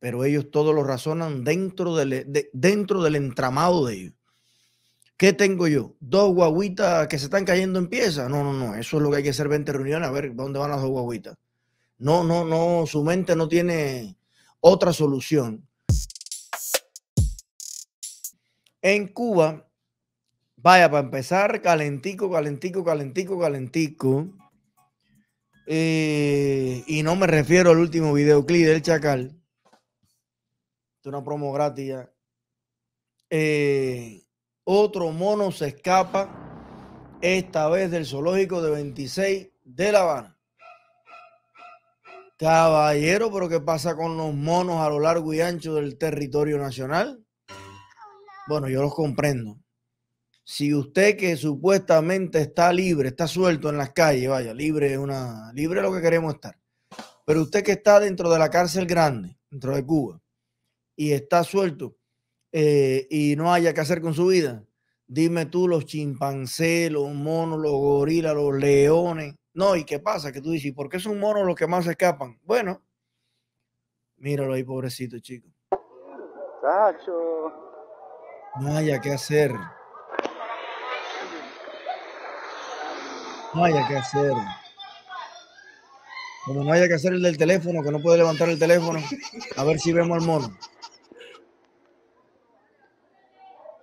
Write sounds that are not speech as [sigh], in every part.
pero ellos todos lo razonan dentro del, e, dentro del entramado de ellos. ¿Qué tengo yo? ¿Dos guaguitas que se están cayendo en piezas? No, no, no. Eso es lo que hay que hacer 20 reuniones a ver dónde van las dos guaguitas. No, no, no. Su mente no tiene otra solución. En Cuba, vaya, para empezar, calentico, calentico, calentico, calentico. Eh, y no me refiero al último videoclip del Chacal una promo gratis eh, otro mono se escapa, esta vez del zoológico de 26 de La Habana. Caballero, pero ¿qué pasa con los monos a lo largo y ancho del territorio nacional? Bueno, yo los comprendo. Si usted que supuestamente está libre, está suelto en las calles, vaya, libre una, libre lo que queremos estar. Pero usted que está dentro de la cárcel grande, dentro de Cuba, y está suelto eh, y no haya que hacer con su vida, dime tú los chimpancés, los monos, los gorilas, los leones. No, ¿y qué pasa? Que tú dices, ¿por qué son monos los que más escapan? Bueno, míralo ahí, pobrecito chico. ¡Tacho! No haya que hacer. No haya que hacer. Como no haya que hacer el del teléfono, que no puede levantar el teléfono, a ver si vemos al mono.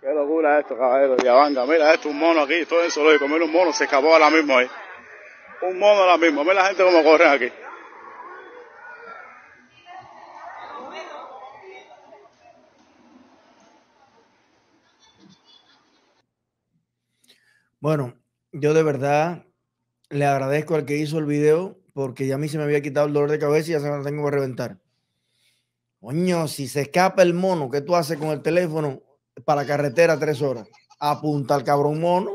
Qué locura esto, caballero. Diabanga, mira, esto un mono aquí. todo en y Mira un mono, se escapó ahora mismo ahí. Un mono ahora mismo. Mira la gente cómo corre aquí. Bueno, yo de verdad le agradezco al que hizo el video porque ya a mí se me había quitado el dolor de cabeza y ya se me lo tengo que reventar. Coño, si se escapa el mono, ¿qué tú haces con el teléfono? para la carretera tres horas. Apunta al cabrón mono.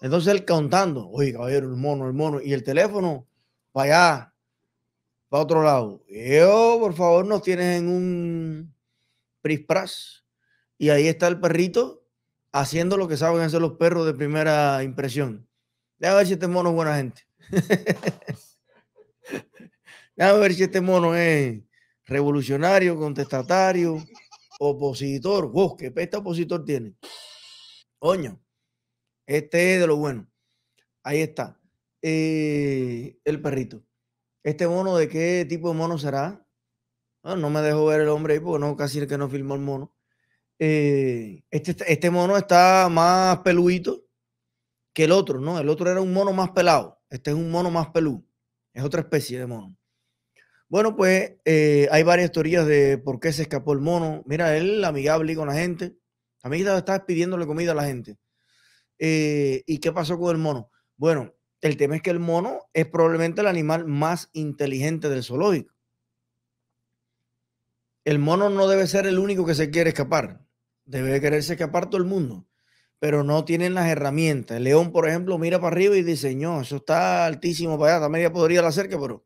Entonces él contando, oye, caballero, el mono, el mono, y el teléfono para allá, para otro lado. Yo, por favor, nos tienes en un prispras. Y ahí está el perrito haciendo lo que saben hacer los perros de primera impresión. Déjame ver si este mono es buena gente. [laughs] Déjame ver si este mono es revolucionario, contestatario. Opositor, vos, qué pesta opositor tiene. Coño, este es de lo bueno. Ahí está. Eh, el perrito. ¿Este mono de qué tipo de mono será? Ah, no me dejo ver el hombre ahí porque no, casi que no filmó el mono. Eh, este, este mono está más peludito que el otro, ¿no? El otro era un mono más pelado. Este es un mono más pelú. Es otra especie de mono. Bueno, pues eh, hay varias teorías de por qué se escapó el mono. Mira, él amigable con la gente. Amigable está pidiéndole comida a la gente. Eh, ¿Y qué pasó con el mono? Bueno, el tema es que el mono es probablemente el animal más inteligente del zoológico. El mono no debe ser el único que se quiere escapar. Debe quererse escapar todo el mundo. Pero no tienen las herramientas. El león, por ejemplo, mira para arriba y dice, no, eso está altísimo para allá, También ya podría la cerca, pero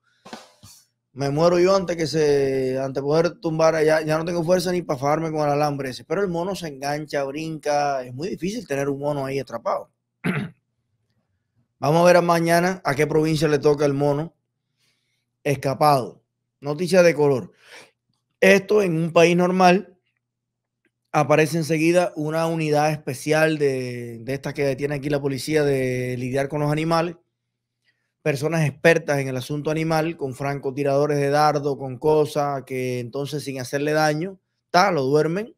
me muero yo antes que se, antes de poder tumbar, allá. ya no tengo fuerza ni para fajarme con el alambre ese. Pero el mono se engancha, brinca, es muy difícil tener un mono ahí atrapado. [clears throat] Vamos a ver a mañana a qué provincia le toca el mono escapado. Noticia de color. Esto en un país normal aparece enseguida una unidad especial de, de esta que tiene aquí la policía de lidiar con los animales personas expertas en el asunto animal, con francotiradores de dardo, con cosas que entonces sin hacerle daño, tal, lo duermen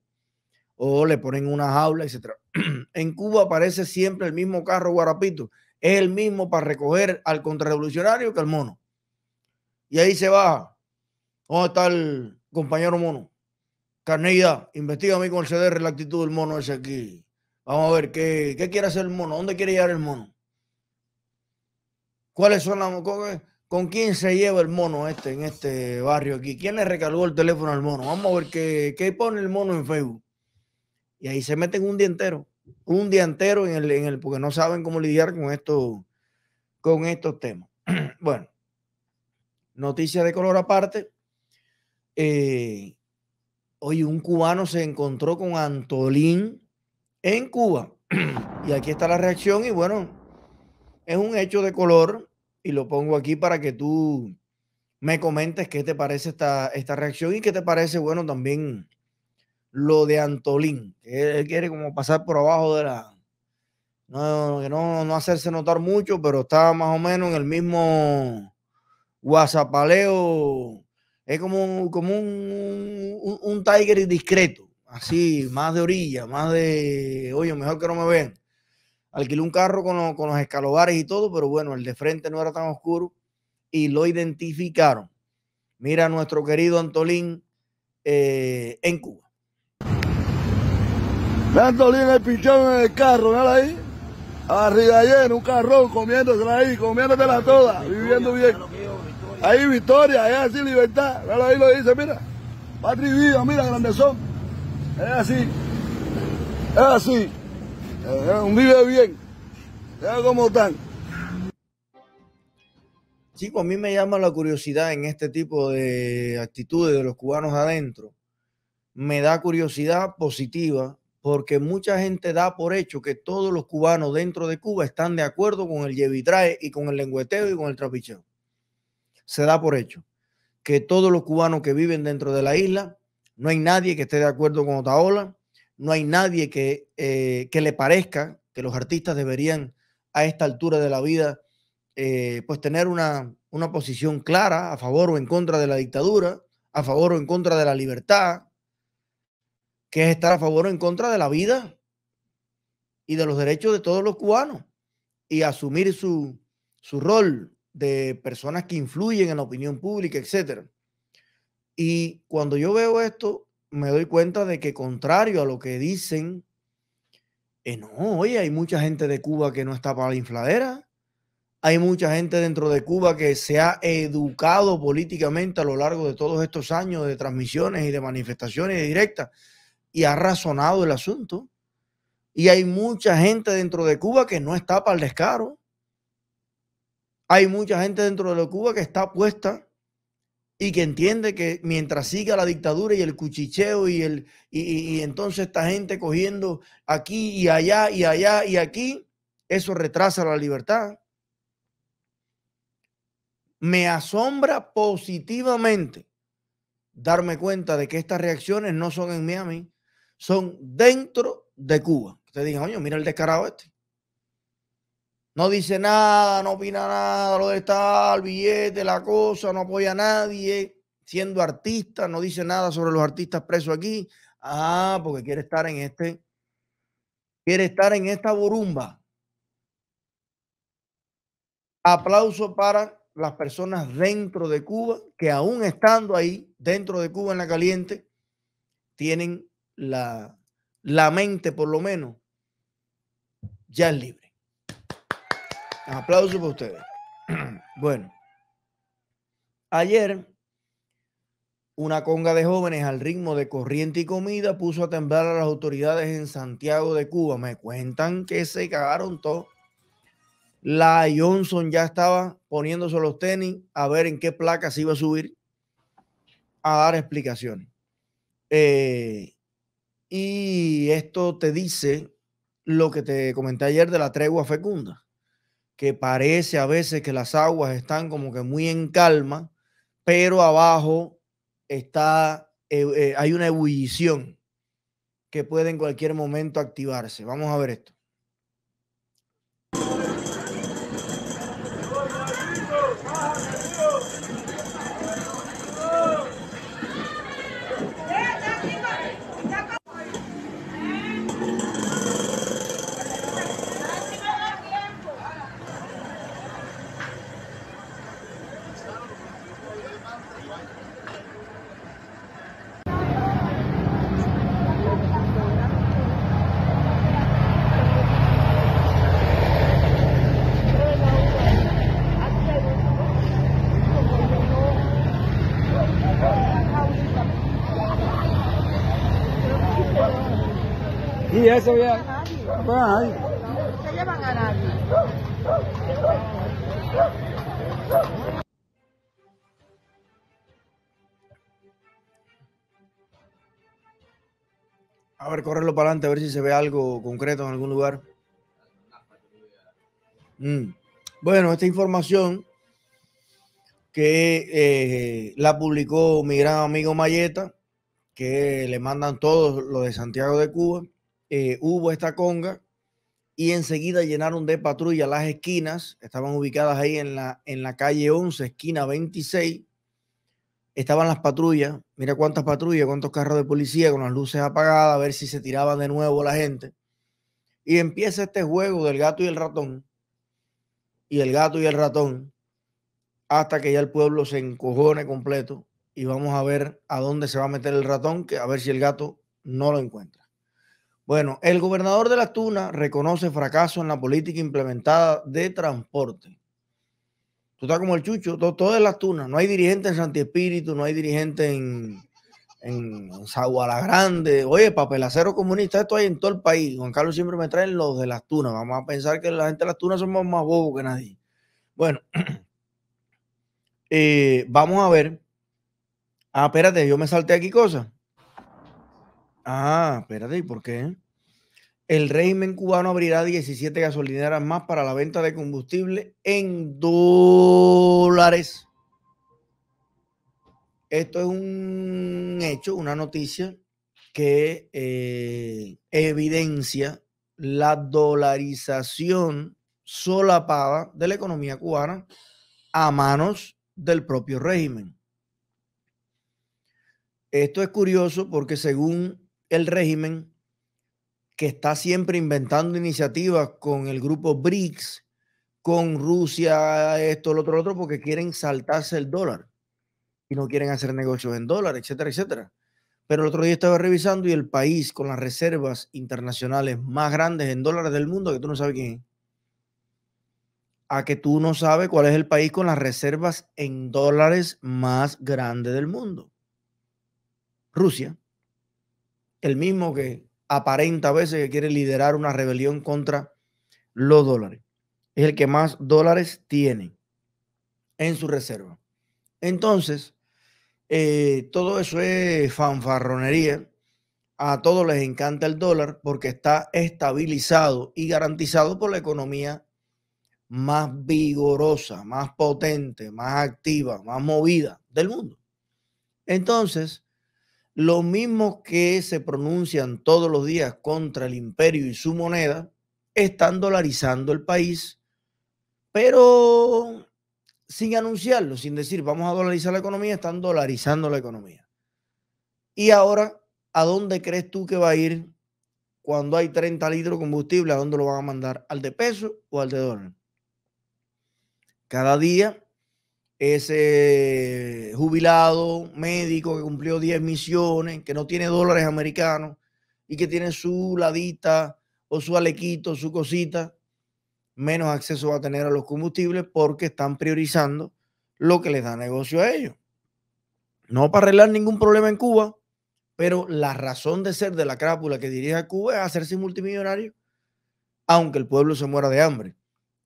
o le ponen una jaula, etc. [clears throat] en Cuba aparece siempre el mismo carro guarapito, es el mismo para recoger al contrarrevolucionario que al mono. Y ahí se va. ¿Dónde está el compañero mono? Carneida, investiga a mí con el CDR la actitud del mono ese aquí. Vamos a ver, ¿qué, qué quiere hacer el mono? ¿Dónde quiere llegar el mono? ¿Cuáles son las... Con, ¿Con quién se lleva el mono este en este barrio aquí? ¿Quién le recargó el teléfono al mono? Vamos a ver qué, pone el mono en Facebook. Y ahí se meten un día entero. Un día entero en el, en el porque no saben cómo lidiar con, esto, con estos temas. [clears throat] bueno, noticias de color aparte. Hoy eh, un cubano se encontró con Antolín en Cuba. [clears throat] y aquí está la reacción y bueno, es un hecho de color y lo pongo aquí para que tú me comentes qué te parece esta, esta reacción y qué te parece, bueno, también lo de Antolín. él quiere como pasar por abajo de la... No, no, hacerse notar mucho, pero está más o menos en el mismo guasapaleo. Es como, como un, un, un Tiger discreto, así, más de orilla, más de, oye, mejor que no me vean alquiló un carro con, los escalobares y todo, pero bueno, el de frente no era tan oscuro y lo identificaron. Mira a nuestro querido Antolín eh, en Cuba. Antolín el pichón en el carro, ¿verdad ahí. Arriba ayer, un carrón, comiéndosela ahí, comiéndotela toda, viviendo bien. Ahí Victoria. Ahí Victoria, es así libertad. ¿verdad ahí lo dice, mira. Patri Viva, mira, grandezón. Es así. Es así. Eh, vive bien. Eh, cómo están? Chicos, a mí me llama la curiosidad en este tipo de actitudes de los cubanos adentro. Me da curiosidad positiva porque mucha gente da por hecho que todos los cubanos dentro de Cuba están de acuerdo con el yevitrae y con el lengüeteo y con el trapicheo. Se da por hecho que todos los cubanos que viven dentro de la isla, no hay nadie que esté de acuerdo con Otaola, no hay nadie eh, que, le parezca que los artistas deberían a esta altura de la vida eh, pues tener una, posición clara a favor o en contra de la dictadura, a favor o en contra de la libertad, que es estar a favor o en contra de la vida y de los derechos de todos los cubanos y asumir su, su rol de personas que influyen en la opinión pública, etc. Y cuando yo veo esto, me doy cuenta de que contrario a lo que dicen, eh, no, oye, hay mucha gente de Cuba que no está para la infladera. Hay mucha gente dentro de Cuba que se ha educado políticamente a lo largo de todos estos años de transmisiones y de manifestaciones directas y ha razonado el asunto. Y hay mucha gente dentro de Cuba que no está para el descaro. Hay mucha gente dentro de Cuba que está puesta y que entiende que mientras siga la dictadura y el cuchicheo y el y, entonces esta gente cogiendo aquí y allá y allá y aquí, eso retrasa la libertad. Me asombra positivamente darme cuenta de que estas reacciones no son en Miami, son dentro de Cuba. Ustedes digan, oye, mira el descarado este. No dice nada, no opina nada, lo de tal billete, la cosa, no apoya a nadie, siendo artista, no dice nada sobre los artistas presos aquí. Ah, porque quiere estar en este, quiere estar en esta burumba. Aplauso para las personas dentro de Cuba que aún estando ahí, dentro de Cuba en la caliente, tienen la, la mente por lo menos ya libre. Aplausos para ustedes. [clears throat] Bueno, ayer una conga de jóvenes al ritmo de corriente y comida puso a temblar a las autoridades en Santiago de Cuba. Me cuentan que se cagaron todo. La Johnson ya estaba poniéndose los tenis a ver en qué placa se iba a subir a dar explicaciones. Eh, y esto te dice lo que te comenté ayer de la tregua fecunda que parece a veces que las aguas están como que muy en calma, pero abajo está, eh, eh, hay una ebullición que puede en cualquier momento activarse. Vamos a ver esto. a se llevan a A ver, correrlo para adelante, a ver si se ve algo concreto en algún lugar. Mm. Bueno, esta información que eh, la publicó mi gran amigo Mayeta, que le mandan todos los de Santiago de Cuba. Eh, hubo esta conga y enseguida llenaron de patrulla las esquinas, estaban ubicadas ahí en la, en la calle 11, esquina 26, estaban las patrullas, mira cuántas patrullas, cuántos carros de policía con las luces apagadas, a ver si se tiraban de nuevo la gente. Y empieza este juego del gato y el ratón, y el gato y el ratón, hasta que ya el pueblo se encojone completo y vamos a ver a dónde se va a meter el ratón, que a ver si el gato no lo encuentra. Bueno, el gobernador de las Tunas reconoce fracaso en la política implementada de transporte. Tú estás como el chucho, todo, todo es las Tunas. No hay dirigente en Santi Espíritu, no hay dirigente en, en, Grande. Oye, papelacero comunista, esto hay en todo el país. Juan Carlos siempre me traen los de las Tunas. Vamos a pensar que la gente de las Tunas somos más bobos que nadie. Bueno, [clears throat] eh, vamos a ver. Ah, espérate, yo me salté aquí cosas. Ah, espérate, ¿y por qué? El régimen cubano abrirá 17 gasolineras más para la venta de combustible en dólares. Esto es un hecho, una noticia que eh, evidencia la dolarización solapada de la economía cubana a manos del propio régimen. Esto es curioso porque según el régimen que está siempre inventando iniciativas con el grupo BRICS, con Rusia, esto, lo otro, lo otro, porque quieren saltarse el dólar y no quieren hacer negocios en dólar, etcétera, etcétera. Pero el otro día estaba revisando y el país con las reservas internacionales más grandes en dólares del mundo, que tú no sabes quién es. A que tú no sabes cuál es el país con las reservas en dólares más grandes del mundo. Rusia el mismo que aparenta a veces que quiere liderar una rebelión contra los dólares. Es el que más dólares tiene en su reserva. Entonces, eh, todo eso es fanfarronería. A todos les encanta el dólar porque está estabilizado y garantizado por la economía más vigorosa, más potente, más activa, más movida del mundo. Entonces, los mismos que se pronuncian todos los días contra el imperio y su moneda están dolarizando el país, pero sin anunciarlo, sin decir vamos a dolarizar la economía, están dolarizando la economía. Y ahora, ¿a dónde crees tú que va a ir cuando hay 30 litros de combustible? ¿A dónde lo van a mandar? ¿Al de peso o al de dólar? Cada día ese jubilado, médico que cumplió 10 misiones, que no tiene dólares americanos y que tiene su ladita o su alequito, su cosita, menos acceso va a tener a los combustibles porque están priorizando lo que les da negocio a ellos. No para arreglar ningún problema en Cuba, pero la razón de ser de la crápula que dirige a Cuba es hacerse multimillonario, aunque el pueblo se muera de hambre.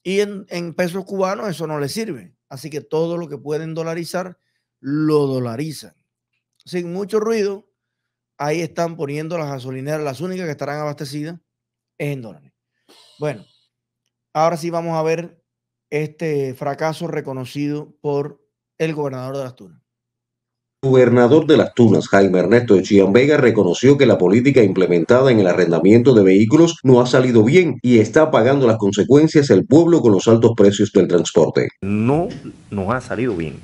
Y en, en pesos cubanos eso no le sirve. Así que todo lo que pueden dolarizar, lo dolarizan. Sin mucho ruido, ahí están poniendo las gasolineras, las únicas que estarán abastecidas en dólares. Bueno, ahora sí vamos a ver este fracaso reconocido por el gobernador de Asturias gobernador de las Tunas, Jaime Ernesto de Vega, reconoció que la política implementada en el arrendamiento de vehículos no ha salido bien y está pagando las consecuencias el pueblo con los altos precios del transporte. No nos ha salido bien.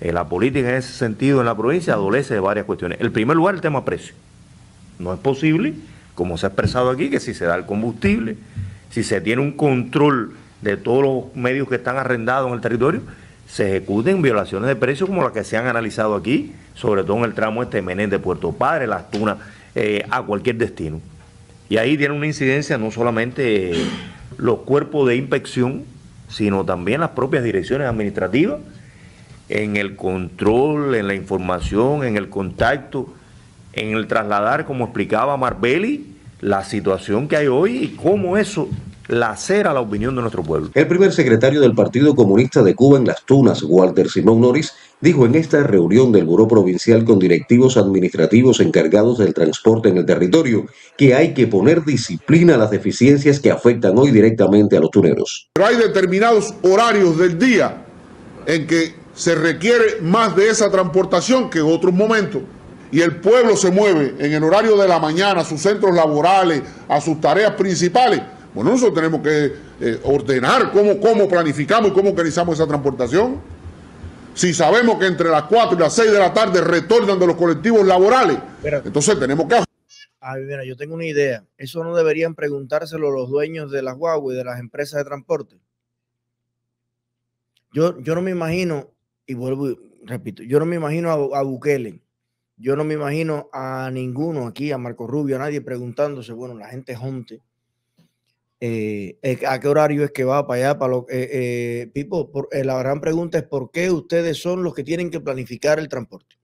Eh, la política en ese sentido en la provincia adolece de varias cuestiones. En primer lugar, el tema precio. No es posible, como se ha expresado aquí, que si se da el combustible, si se tiene un control de todos los medios que están arrendados en el territorio, se ejecuten violaciones de precios como las que se han analizado aquí, sobre todo en el tramo este Menéndez de Puerto Padre, Las Tunas, eh, a cualquier destino. Y ahí tiene una incidencia no solamente eh, los cuerpos de inspección, sino también las propias direcciones administrativas en el control, en la información, en el contacto, en el trasladar, como explicaba Marbelli, la situación que hay hoy y cómo eso la a la opinión de nuestro pueblo. El primer secretario del Partido Comunista de Cuba en Las Tunas, Walter Simón Norris, dijo en esta reunión del Buró Provincial con directivos administrativos encargados del transporte en el territorio que hay que poner disciplina a las deficiencias que afectan hoy directamente a los tuneros. Pero hay determinados horarios del día en que se requiere más de esa transportación que en otros momentos y el pueblo se mueve en el horario de la mañana a sus centros laborales, a sus tareas principales bueno, nosotros tenemos que eh, ordenar cómo, planificamos y cómo organizamos esa transportación. Si sabemos que entre las 4 y las 6 de la tarde retornan de los colectivos laborales, entonces tenemos que... Ay, mira, yo tengo una idea. Eso no deberían preguntárselo los dueños de las y de las empresas de transporte. Yo, yo no me imagino, y vuelvo y repito, yo no me imagino a, a Bukele, yo no me imagino a ninguno aquí, a Marco Rubio, a nadie preguntándose, bueno, la gente es eh, eh, ¿A qué horario es que va para allá? Eh, Pipo, la gran pregunta es por qué ustedes son los que tienen que planificar el transporte.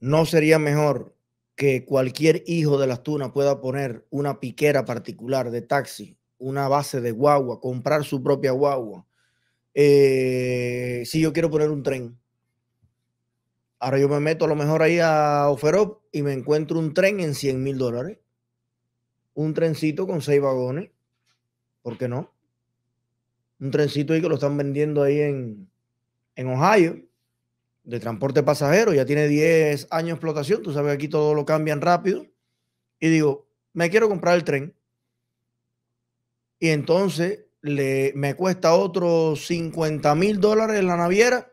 ¿No sería mejor que cualquier hijo de las tunas pueda poner una piquera particular de taxi, una base de guagua, comprar su propia guagua? si yo quiero poner un tren, ahora yo me meto a lo mejor ahí a Oferop y me encuentro un tren en 100 mil dólares un trencito con seis vagones. ¿Por qué no? Un trencito ahí que lo están vendiendo ahí en, Ohio, de transporte pasajero. Ya tiene 10 años de explotación. Tú sabes que aquí todo lo cambian rápido. Y digo, me quiero comprar el tren. Y entonces le, me cuesta otros 50 mil dólares en la naviera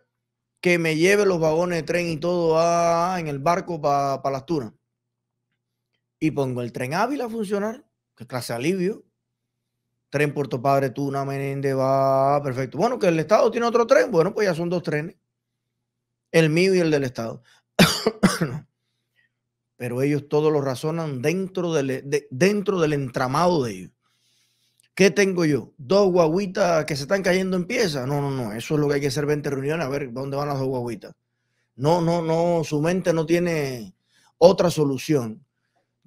que me lleve los vagones de tren y todo ah, en el barco para Las Tunas y pongo el tren Ávila a funcionar, que clase alivio. Tren Puerto Padre, Tuna, Menéndez, va, perfecto. Bueno, que el Estado tiene otro tren, bueno, pues ya son dos trenes, el mío y el del Estado. [coughs] Pero ellos todos lo razonan dentro del, dentro del entramado de ellos. ¿Qué tengo yo? ¿Dos guaguitas que se están cayendo en piezas? No, no, no. Eso es lo que hay que hacer 20 reuniones a ver dónde van las dos guaguitas. No, no, no. Su mente no tiene otra solución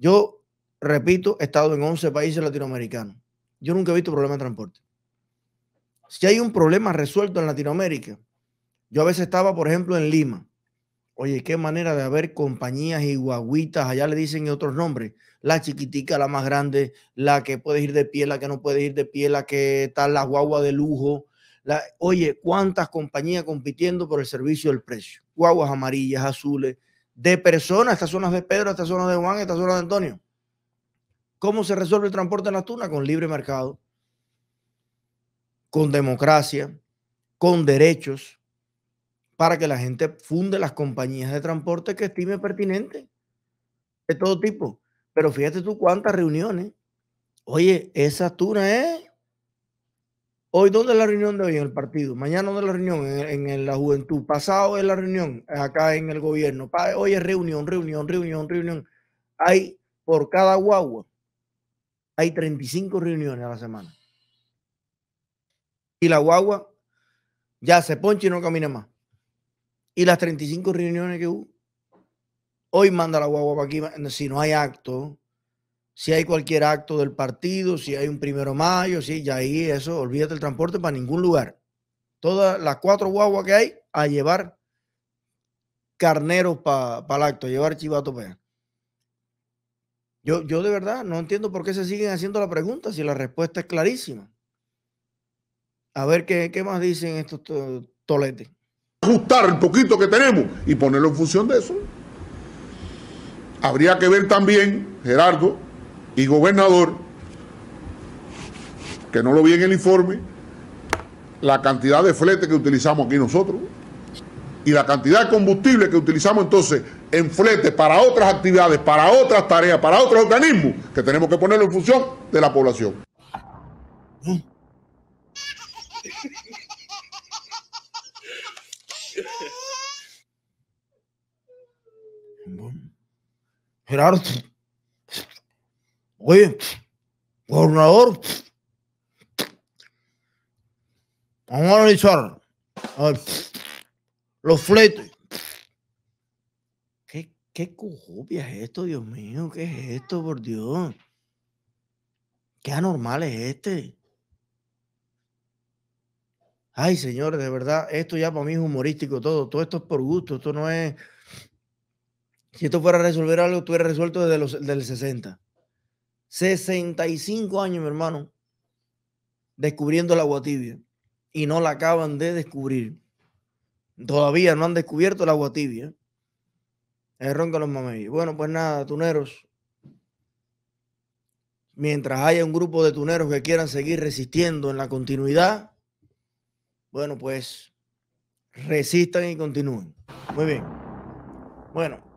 yo, repito, he estado en 11 países latinoamericanos. Yo nunca he visto problema de transporte. Si hay un problema resuelto en Latinoamérica, yo a veces estaba, por ejemplo, en Lima. Oye, qué manera de haber compañías y guaguitas, allá le dicen otros nombres, la chiquitica, la más grande, la que puedes ir de pie, la que no puedes ir de pie, la que está la guaguas de lujo. La, oye, cuántas compañías compitiendo por el servicio del precio. Guaguas amarillas, azules, de personas. Estas zonas de Pedro, estas zonas de Juan, estas zonas de Antonio. ¿Cómo se resuelve el transporte en la tuna Con libre mercado, con democracia, con derechos, para que la gente funde las compañías de transporte que estime pertinente, de todo tipo. Pero fíjate tú cuántas reuniones. Oye, esa tuna es Hoy, ¿dónde es la reunión de hoy? En el partido. Mañana, ¿dónde es la reunión? En, en la juventud. Pasado es la reunión acá en el gobierno. Hoy es reunión, reunión, reunión, reunión. Hay por cada guagua, hay 35 reuniones a la semana. Y la guagua ya se ponche y no camina más. Y las 35 reuniones que hubo, hoy manda la guagua para aquí. Si no hay acto, si hay cualquier acto del partido, si hay un primero mayo, si ya ahí eso, olvídate el transporte para ningún lugar. Todas las cuatro guaguas que hay a llevar carneros para el acto, a llevar chivato para Yo, yo de verdad no entiendo por qué se siguen haciendo la pregunta si la respuesta es clarísima. A ver qué, más dicen estos toletes. Ajustar el poquito que tenemos y ponerlo en función de eso. Habría que ver también, Gerardo, y gobernador, que no lo vi en el informe, la cantidad de flete que utilizamos aquí nosotros y la cantidad de combustible que utilizamos entonces en flete para otras actividades, para otras tareas, para otros organismos que tenemos que ponerlo en función de la población. Gerardo. Oye, gobernador, vamos a analizar los fletes. ¿Qué, qué cojopia es esto, Dios mío? ¿Qué es esto, por Dios? ¿Qué anormal es este? Ay, señores, de verdad, esto ya para mí es humorístico todo. Todo esto es por gusto. Esto no es. Si esto fuera a resolver algo, tú eres resuelto desde los del 60. 65 años, mi hermano, descubriendo la agua tibia y no la acaban de descubrir. Todavía no han descubierto la agua tibia. El ronca los mameyes. Bueno, pues nada, tuneros. Mientras haya un grupo de tuneros que quieran seguir resistiendo en la continuidad, bueno, pues resistan y continúen. Muy bien. Bueno,